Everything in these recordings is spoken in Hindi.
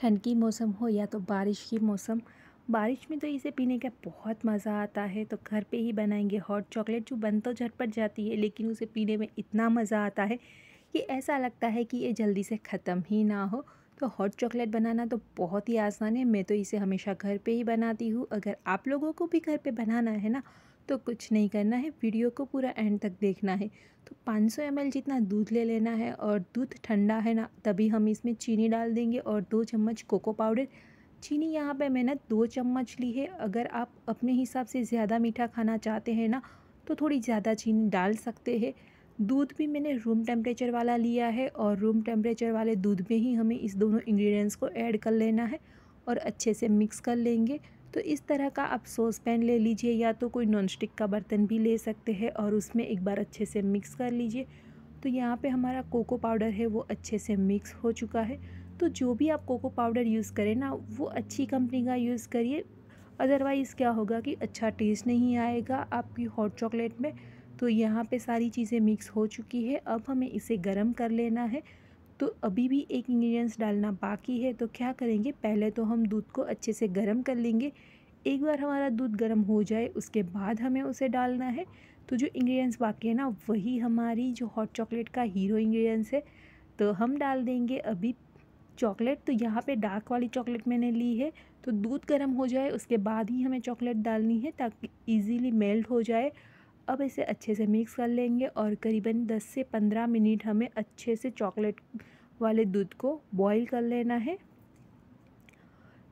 ठंड की मौसम हो या तो बारिश की मौसम बारिश में तो इसे पीने का बहुत मज़ा आता है तो घर पे ही बनाएंगे हॉट चॉकलेट जो बन तो झटपट जाती है लेकिन उसे पीने में इतना मज़ा आता है कि ऐसा लगता है कि ये जल्दी से ख़त्म ही ना हो तो हॉट चॉकलेट बनाना तो बहुत ही आसान है मैं तो इसे हमेशा घर पे ही बनाती हूँ अगर आप लोगों को भी घर पे बनाना है ना तो कुछ नहीं करना है वीडियो को पूरा एंड तक देखना है तो 500 सौ जितना दूध ले लेना है और दूध ठंडा है ना तभी हम इसमें चीनी डाल देंगे और दो चम्मच कोको पाउडर चीनी यहाँ पे मैंने दो चम्मच ली है अगर आप अपने हिसाब से ज़्यादा मीठा खाना चाहते हैं ना तो थोड़ी ज़्यादा चीनी डाल सकते हैं दूध भी मैंने रूम टेम्परेचर वाला लिया है और रूम टेम्परेचर वाले दूध में ही हमें इस दोनों इंग्रेडिएंट्स को ऐड कर लेना है और अच्छे से मिक्स कर लेंगे तो इस तरह का आप सॉस पैन ले लीजिए या तो कोई नॉन स्टिक का बर्तन भी ले सकते हैं और उसमें एक बार अच्छे से मिक्स कर लीजिए तो यहाँ पे हमारा कोको पाउडर है वो अच्छे से मिक्स हो चुका है तो जो भी आप कोको पाउडर यूज़ करें ना वो अच्छी कंपनी का यूज़ करिए अदरवाइज़ क्या होगा कि अच्छा टेस्ट नहीं आएगा आपकी हॉट चॉकलेट में तो यहाँ पर सारी चीज़ें मिक्स हो चुकी है अब हमें इसे गर्म कर लेना है तो अभी भी एक इंग्रेडिएंट्स डालना बाकी है तो क्या करेंगे पहले तो हम दूध को अच्छे से गर्म कर लेंगे एक बार हमारा दूध गर्म हो जाए उसके बाद हमें उसे डालना है तो जो इंग्रेडिएंट्स बाकी है ना वही हमारी जो हॉट चॉकलेट का हीरो इंग्रेडिएंट्स है तो हम डाल देंगे अभी चॉकलेट तो यहाँ पे डार्क वाली चॉकलेट मैंने ली है तो दूध गर्म हो जाए उसके बाद ही हमें चॉकलेट डालनी है ताकि ईजिली मेल्ट हो जाए अब इसे अच्छे से मिक्स कर लेंगे और करीबन 10 से 15 मिनट हमें अच्छे से चॉकलेट वाले दूध को बॉईल कर लेना है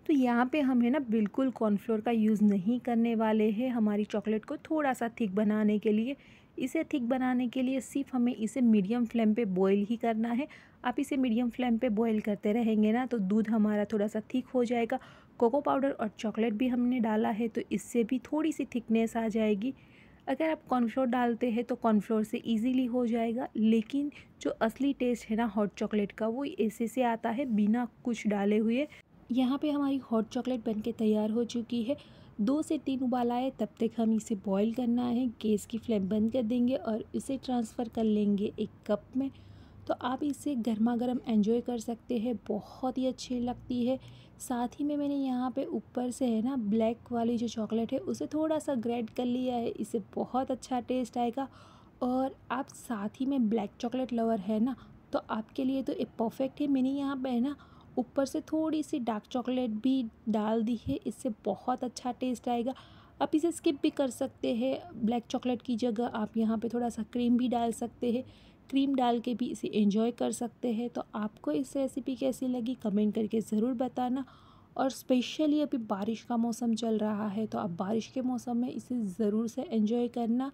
तो यहाँ पे हम है ना बिल्कुल कॉर्नफ्लोर का यूज़ नहीं करने वाले हैं हमारी चॉकलेट को थोड़ा सा थिक बनाने के लिए इसे थिक बनाने के लिए सिर्फ हमें इसे मीडियम फ्लेम पे बॉईल ही करना है आप इसे मीडियम फ्लेम पे बॉईल करते रहेंगे ना तो दूध हमारा थोड़ा सा थिक हो जाएगा कोको पाउडर और चॉकलेट भी हमने डाला है तो इससे भी थोड़ी सी थिकनेस आ जाएगी अगर आप कॉर्नफ्लोर डालते हैं तो कॉर्नफ्लोर से इजीली हो जाएगा लेकिन जो असली टेस्ट है ना हॉट चॉकलेट का वो ऐसे से आता है बिना कुछ डाले हुए यहाँ पे हमारी हॉट चॉकलेट बनके तैयार हो चुकी है दो से तीन उबाल आए तब तक हम इसे बॉईल करना है गैस की फ्लेम बंद कर देंगे और इसे ट्रांसफ़र कर लेंगे एक कप में तो आप इसे गर्मा गर्म एंजॉय कर सकते हैं बहुत ही अच्छी लगती है साथ ही में मैंने यहाँ पे ऊपर से है ना ब्लैक वाली जो चॉकलेट है उसे थोड़ा सा ग्रेड कर लिया है इसे बहुत अच्छा टेस्ट आएगा और आप साथ ही में ब्लैक चॉकलेट लवर है ना तो आपके लिए तो ये परफेक्ट है मैंने यहाँ पर है ना ऊपर से थोड़ी सी डार्क चॉकलेट भी डाल दी है इससे बहुत अच्छा टेस्ट आएगा आप इसे स्किप भी कर सकते हैं ब्लैक चॉकलेट की जगह आप यहाँ पे थोड़ा सा क्रीम भी डाल सकते हैं क्रीम डाल के भी इसे एंजॉय कर सकते हैं तो आपको इस रेसिपी कैसी लगी कमेंट करके ज़रूर बताना और स्पेशली अभी बारिश का मौसम चल रहा है तो आप बारिश के मौसम में इसे ज़रूर से एंजॉय करना